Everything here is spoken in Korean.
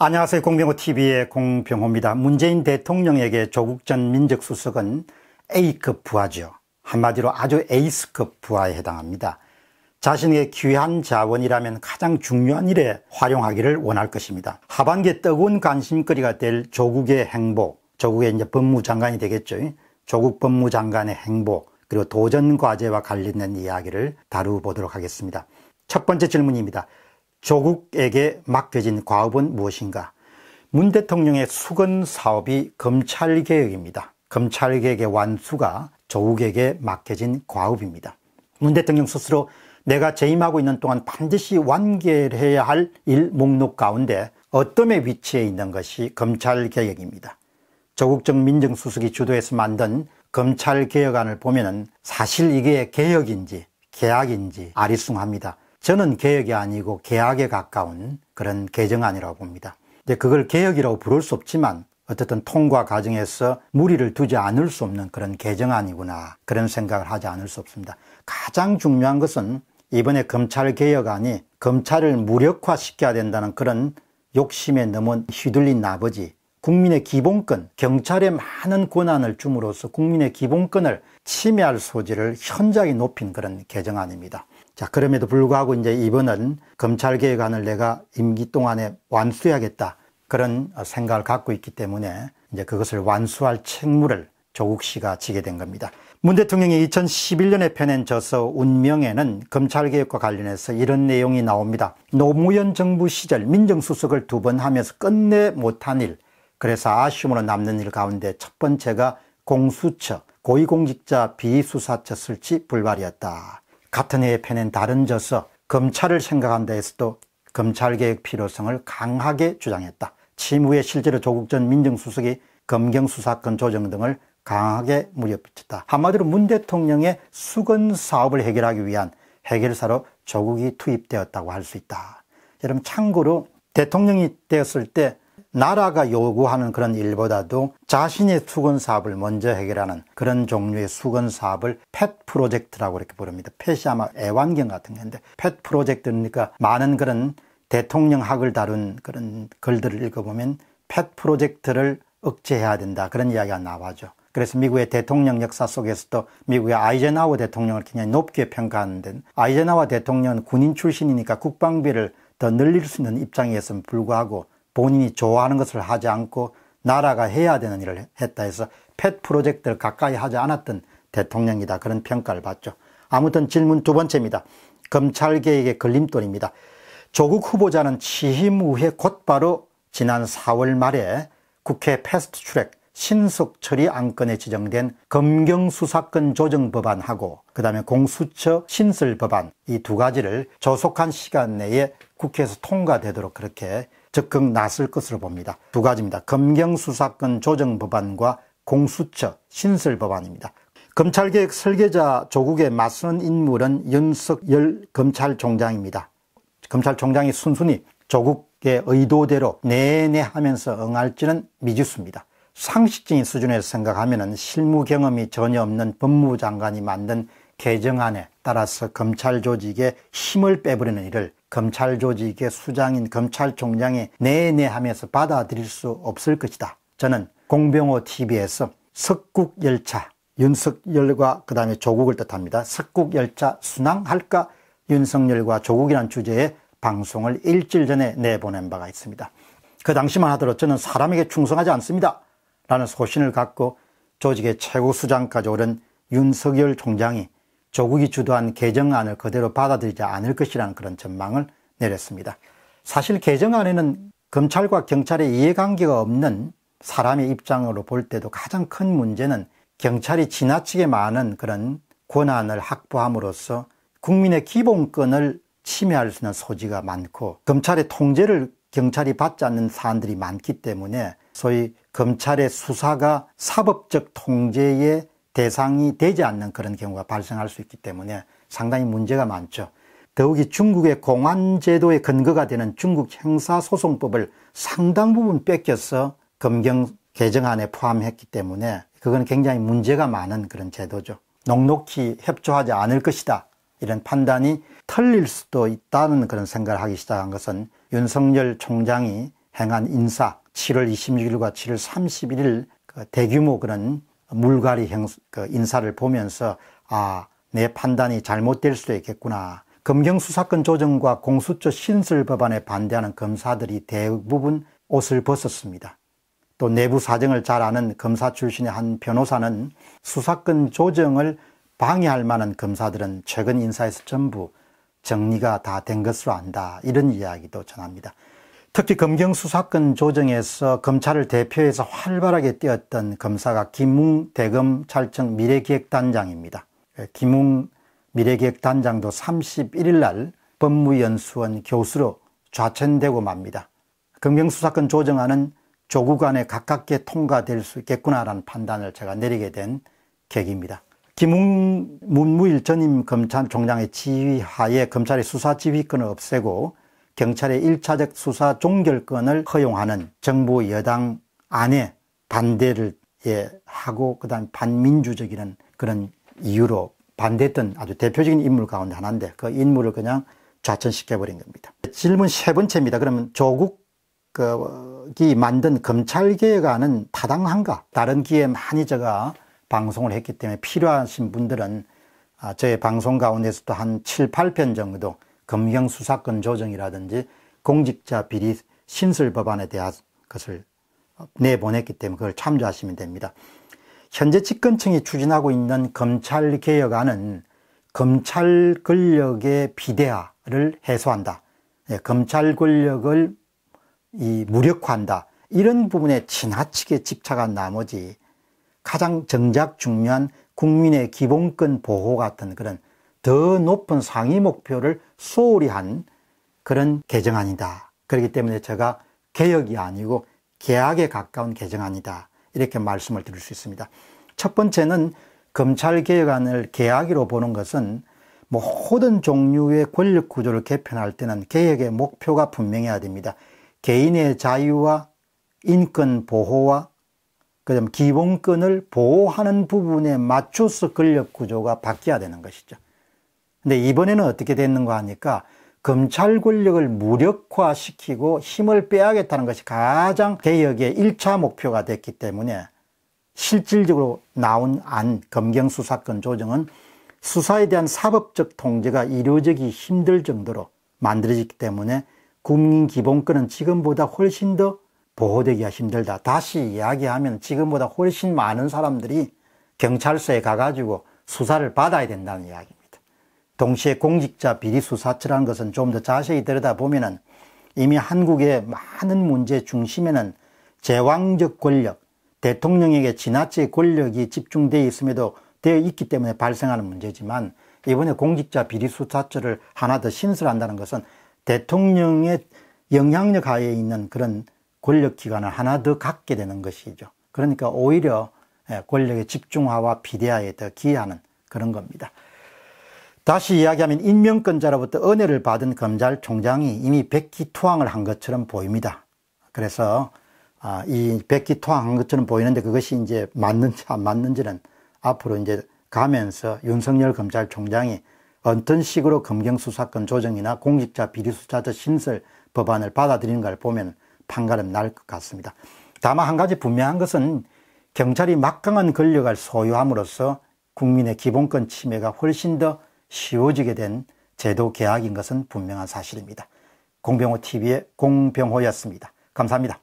안녕하세요. 공병호 TV의 공병호입니다. 문재인 대통령에게 조국 전 민족수석은 A급 부하죠. 한마디로 아주 에이스급 부하에 해당합니다. 자신의 귀한 자원이라면 가장 중요한 일에 활용하기를 원할 것입니다. 하반기에 뜨거운 관심거리가 될 조국의 행보, 조국의 이제 법무장관이 되겠죠. 조국 법무장관의 행보, 그리고 도전 과제와 관련된 이야기를 다루보도록 하겠습니다. 첫 번째 질문입니다. 조국에게 맡겨진 과업은 무엇인가? 문 대통령의 수건 사업이 검찰개혁입니다. 검찰개혁의 완수가 조국에게 맡겨진 과업입니다. 문 대통령 스스로 내가 재임하고 있는 동안 반드시 완결해야 할 일 목록 가운데 어떤에위치해 있는 것이 검찰개혁입니다. 조국정 민정수석이 주도해서 만든 검찰개혁안을 보면 사실 이게 개혁인지 개혁인지 아리숭합니다. 저는 개혁이 아니고 개혁에 가까운 그런 개정안이라고 봅니다. 이제 그걸 개혁이라고 부를 수 없지만 어쨌든 통과 과정에서 무리를 두지 않을 수 없는 그런 개정안이구나 그런 생각을 하지 않을 수 없습니다. 가장 중요한 것은 이번에 검찰 개혁안이 검찰을 무력화시켜야 된다는 그런 욕심에 너무 휘둘린 나머지 국민의 기본권, 경찰에 많은 권한을 줌으로써 국민의 기본권을 침해할 소지를 현저하게 높인 그런 개정안입니다. 자, 그럼에도 불구하고 이제 이번은 검찰개혁안을 내가 임기 동안에 완수해야겠다. 그런 생각을 갖고 있기 때문에 이제 그것을 완수할 책무를 조국 씨가 지게 된 겁니다. 문 대통령이 2011년에 펴낸 저서 운명에는 검찰개혁과 관련해서 이런 내용이 나옵니다. 노무현 정부 시절 민정수석을 두 번 하면서 끝내 못한 일, 그래서 아쉬움으로 남는 일 가운데 첫 번째가 공수처, 고위공직자 비수사처 설치 불발이었다. 같은 해에 펴낸 다른 저서 검찰을 생각한다 에서도 검찰개혁 필요성을 강하게 주장했다. 침임 후에 실제로 조국 전 민정수석이 검경수사권 조정 등을 강하게 무렵붙였다 한마디로 문 대통령의 수건 사업을 해결하기 위한 해결사로 조국이 투입되었다고 할 수 있다. 여러분 참고로 대통령이 되었을 때 나라가 요구하는 그런 일보다도 자신의 수건 사업을 먼저 해결하는 그런 종류의 수건 사업을 펫 프로젝트라고 이렇게 부릅니다. 펫이 아마 애완견 같은 건데 펫 프로젝트니까 그러니까 많은 그런 대통령학을 다룬 그런 글들을 읽어보면 펫 프로젝트를 억제해야 된다 그런 이야기가 나와죠. 그래서 미국의 대통령 역사 속에서도 미국의 아이젠하워 대통령을 굉장히 높게 평가하는데 아이젠하워 대통령은 군인 출신이니까 국방비를 더 늘릴 수 있는 입장에었음 불구하고 본인이 좋아하는 것을 하지 않고 나라가 해야 되는 일을 했다 해서 펫 프로젝트를 가까이 하지 않았던 대통령이다 그런 평가를 받죠. 아무튼 질문 두 번째입니다. 검찰개혁의 걸림돌입니다. 조국 후보자는 취임 후에 곧바로 지난 4월 말에 국회 패스트트랙 신속 처리 안건에 지정된 검경 수사권 조정 법안하고 그다음에 공수처 신설 법안 이 두 가지를 조속한 시간 내에 국회에서 통과되도록 그렇게 적극 나설 것으로 봅니다. 두 가지입니다. 검경수사권 조정법안과 공수처 신설법안입니다. 검찰개혁 설계자 조국에 맞선 인물은 연석열 검찰총장입니다. 검찰총장이 순순히 조국의 의도대로 내내 하면서 응할지는 미지수입니다. 상식적인 수준에서 생각하면 실무 경험이 전혀 없는 법무 장관이 만든 개정안에 따라서 검찰 조직에 힘을 빼버리는 일을 검찰 조직의 수장인 검찰총장의 내내하면서 받아들일 수 없을 것이다. 저는 공병호 TV에서 석국열차 윤석열과 그 다음에 조국을 뜻합니다. 석국열차 순항할까 윤석열과 조국이란 주제의 방송을 일주일 전에 내보낸 바가 있습니다. 그 당시만 하더라도 저는 사람에게 충성하지 않습니다. 라는 소신을 갖고 조직의 최고 수장까지 오른 윤석열 총장이 조국이 주도한 개정안을 그대로 받아들이지 않을 것이라는 그런 전망을 내렸습니다. 사실 개정안에는 검찰과 경찰의 이해관계가 없는 사람의 입장으로 볼 때도 가장 큰 문제는 경찰이 지나치게 많은 그런 권한을 확보함으로써 국민의 기본권을 침해할 수 있는 소지가 많고 검찰의 통제를 경찰이 받지 않는 사안들이 많기 때문에 소위 검찰의 수사가 사법적 통제에 대상이 되지 않는 그런 경우가 발생할 수 있기 때문에 상당히 문제가 많죠. 더욱이 중국의 공안제도의 근거가 되는 중국 행사소송법을 상당 부분 뺏겨서 검경 개정안에 포함했기 때문에 그건 굉장히 문제가 많은 그런 제도죠. 넉넉히 협조하지 않을 것이다. 이런 판단이 틀릴 수도 있다는 그런 생각을 하기 시작한 것은 윤석열 총장이 행한 인사 7월 26일과 7월 31일 대규모 그런 물갈이 형, 그 인사를 보면서 아, 내 판단이 잘못될 수도 있겠구나. 검경수사권 조정과 공수처 신설 법안에 반대하는 검사들이 대부분 옷을 벗었습니다. 또 내부 사정을 잘 아는 검사 출신의 한 변호사는 수사권 조정을 방해할 만한 검사들은 최근 인사에서 전부 정리가 다 된 것으로 안다. 이런 이야기도 전합니다. 특히 검경 수사권 조정에서 검찰을 대표해서 활발하게 뛰었던 검사가 김웅 대검 찰청 미래기획단장입니다. 예, 김웅 미래기획단장도 31일 날 법무연수원 교수로 좌천되고 맙니다. 검경 수사권 조정안은 조국 안에 가깝게 통과될 수 있겠구나라는 판단을 제가 내리게 된 계기입니다. 김웅 문무일 전임 검찰총장의 지휘하에 검찰의 수사지휘권을 없애고 경찰의 1차적 수사 종결권을 허용하는 정부 여당 안에 반대를 예, 하고 그다음 반민주적이라는 그런 이유로 반대했던 아주 대표적인 인물 가운데 하나인데 그 인물을 그냥 좌천시켜버린 겁니다. 질문 세 번째입니다. 그러면 조국이 만든 검찰개혁안은 타당한가? 다른 기회에 많이 제가 방송을 했기 때문에 필요하신 분들은 아, 저의 방송 가운데서도 한 7, 8편 정도 검경 수사권 조정이라든지 공직자 비리 신설 법안에 대한 것을 내보냈기 때문에 그걸 참조하시면 됩니다. 현재 집권층이 추진하고 있는 검찰 개혁안은 검찰 권력의 비대화를 해소한다. 예, 검찰 권력을 이 무력화한다. 이런 부분에 지나치게 집착한 나머지 가장 정작 중요한 국민의 기본권 보호 같은 그런 더 높은 상위 목표를 소홀히 한 그런 개정안이다. 그렇기 때문에 제가 개혁이 아니고 계약에 가까운 개정안이다. 이렇게 말씀을 드릴 수 있습니다. 첫 번째는 검찰개혁안을 계약으로 보는 것은 모든 종류의 권력구조를 개편할 때는 개혁의 목표가 분명해야 됩니다. 개인의 자유와 인권 보호와 그다음 기본권을 보호하는 부분에 맞춰서 권력구조가 바뀌어야 되는 것이죠. 근데 이번에는 어떻게 됐는가 하니까 검찰 권력을 무력화시키고 힘을 빼야겠다는 것이 가장 개혁의 1차 목표가 됐기 때문에 실질적으로 나온 안, 검경수사권 조정은 수사에 대한 사법적 통제가 이루어지기 힘들 정도로 만들어졌기 때문에 국민 기본권은 지금보다 훨씬 더 보호되기가 힘들다. 다시 이야기하면 지금보다 훨씬 많은 사람들이 경찰서에 가가지고 수사를 받아야 된다는 이야기. 동시에 공직자 비리 수사처라는 것은 좀 더 자세히 들여다보면은 이미 한국의 많은 문제 중심에는 제왕적 권력, 대통령에게 지나치게 권력이 집중되어 있음에도 되어 있기 때문에 발생하는 문제지만 이번에 공직자 비리 수사처를 하나 더 신설한다는 것은 대통령의 영향력 하에 있는 그런 권력 기관을 하나 더 갖게 되는 것이죠. 그러니까 오히려 예, 권력의 집중화와 비대화에 더 기여하는 그런 겁니다. 다시 이야기하면 인명권자로부터 은혜를 받은 검찰총장이 이미 백기투항을 한 것처럼 보입니다. 그래서 아, 이 백기투항한 것처럼 보이는데 그것이 이제 맞는지 안 아, 맞는지는 앞으로 이제 가면서 윤석열 검찰총장이 어떤 식으로 검경수사권 조정이나 공직자 비리수사자 신설 법안을 받아들이는 가를 보면 판가름 날 것 같습니다. 다만 한 가지 분명한 것은 경찰이 막강한 권력을 소유함으로써 국민의 기본권 침해가 훨씬 더 쉬워지게된 제도 개혁인 것은 분명한 사실입니다. 공병호 TV의 공병호였습니다. 감사합니다.